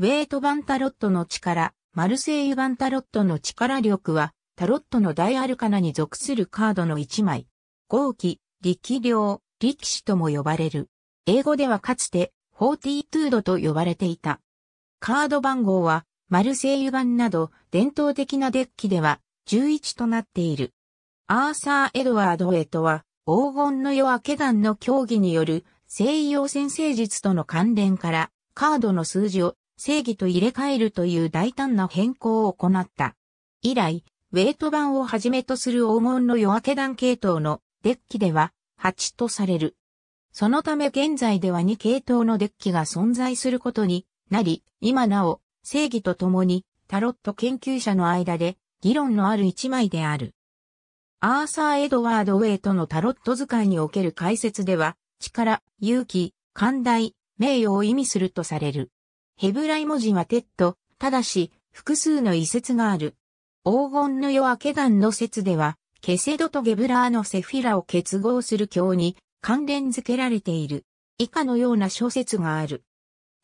ウェート版タロットの力、マルセイユ版タロットの力力は、タロットの大アルカナに属するカードの一枚。豪気、力量、力士とも呼ばれる。英語ではかつて、42度と呼ばれていた。カード番号は、マルセイユ版など、伝統的なデッキでは、11となっている。アーサー・エドワード・エトは、黄金の夜明け団の競技による西洋先生術との関連から、カードの数字を正義と入れ替えるという大胆な変更を行った。以来、ウェイト版をはじめとする黄金の夜明け団系統のデッキでは8とされる。そのため現在では2系統のデッキが存在することになり、今なお正義と共にタロット研究者の間で議論のある一枚である。アーサー・エドワード・ウェイトのタロット図鑑における解説では、力、勇気、寛大、名誉を意味するとされる。ヘブライ文字はテッド、ただし、複数の遺説がある。黄金の夜明け岩の説では、ケセドとゲブラーのセフィラを結合する教に関連付けられている。以下のような諸説がある。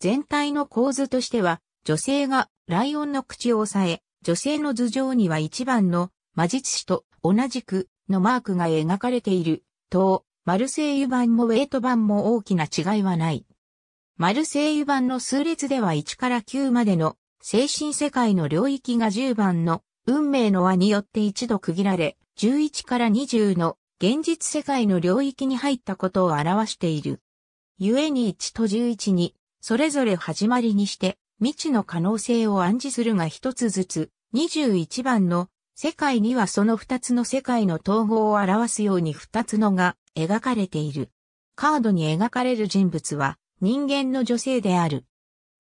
全体の構図としては、女性がライオンの口を押さえ、女性の頭上には一番の魔術師と同じくのマークが描かれている。と、マルセイユ版もウェイト版も大きな違いはない。マルセイユ版の数列では1から9までの精神世界の領域が10番の運命の輪によって一度区切られ、11から20の現実世界の領域に入ったことを表している。故に1と11に、それぞれ始まりにして、未知の可能性を暗示するが一つずつ、21番の世界にはその二つの世界の統合を表すように二つのが描かれている。カードに描かれる人物は、人間の女性である。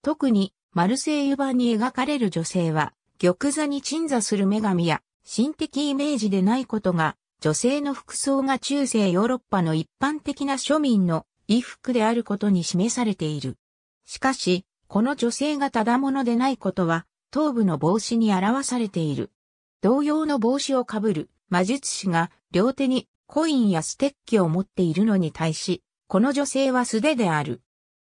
特に、マルセイユ版に描かれる女性は、玉座に鎮座する女神や、心的イメージでないことが、女性の服装が中世ヨーロッパの一般的な庶民の衣服であることに示されている。しかし、この女性がただものでないことは、頭部の帽子に表されている。同様の帽子をかぶる魔術師が両手にコインやステッキを持っているのに対し、この女性は素手である。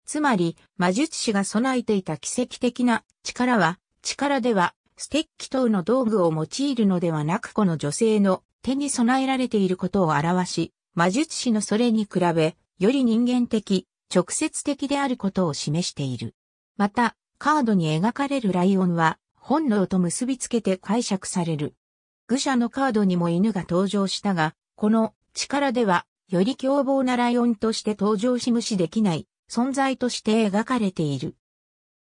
つまり、魔術師が備えていた奇跡的な力は、力では、ステッキ等の道具を用いるのではなくこの女性の手に備えられていることを表し、魔術師のそれに比べ、より人間的、直接的であることを示している。また、カードに描かれるライオンは、本能と結びつけて解釈される。愚者のカードにも犬が登場したが、この力では、より凶暴なライオンとして登場し無視できない存在として描かれている。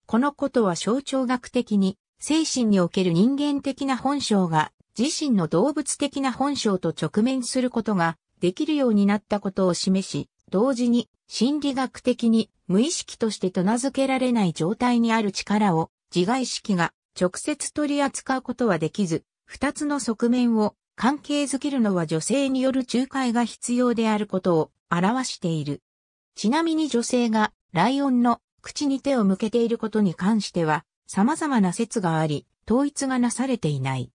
このことは象徴学的に、精神における人間的な本性が自身の動物的な本性と直面することができるようになったことを示し、同時に心理学的に無意識としてと名付けられない状態にある力を自我意識が直接取り扱うことはできず、二つの側面を関係づけるのは女性による仲介が必要であることを表している。ちなみに女性がライオンの口に手を向けていることに関しては様々な説があり、統一がなされていない。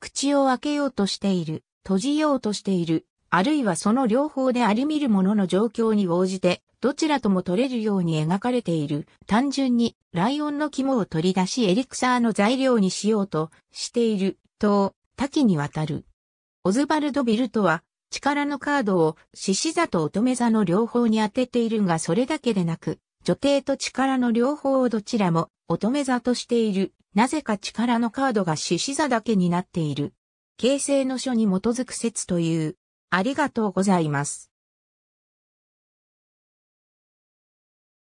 口を開けようとしている、閉じようとしている、あるいはその両方であり見るものの状況に応じて、どちらとも取れるように描かれている、単純にライオンの肝を取り出しエリクサーの材料にしようとしている、と多岐にわたる。オズバルド・ビルトは、力のカードを獅子座と乙女座の両方に当てているがそれだけでなく、女帝と力の両方をどちらも乙女座としている。なぜか力のカードが獅子座だけになっている。形成の書に基づく説という。ありがとうございます。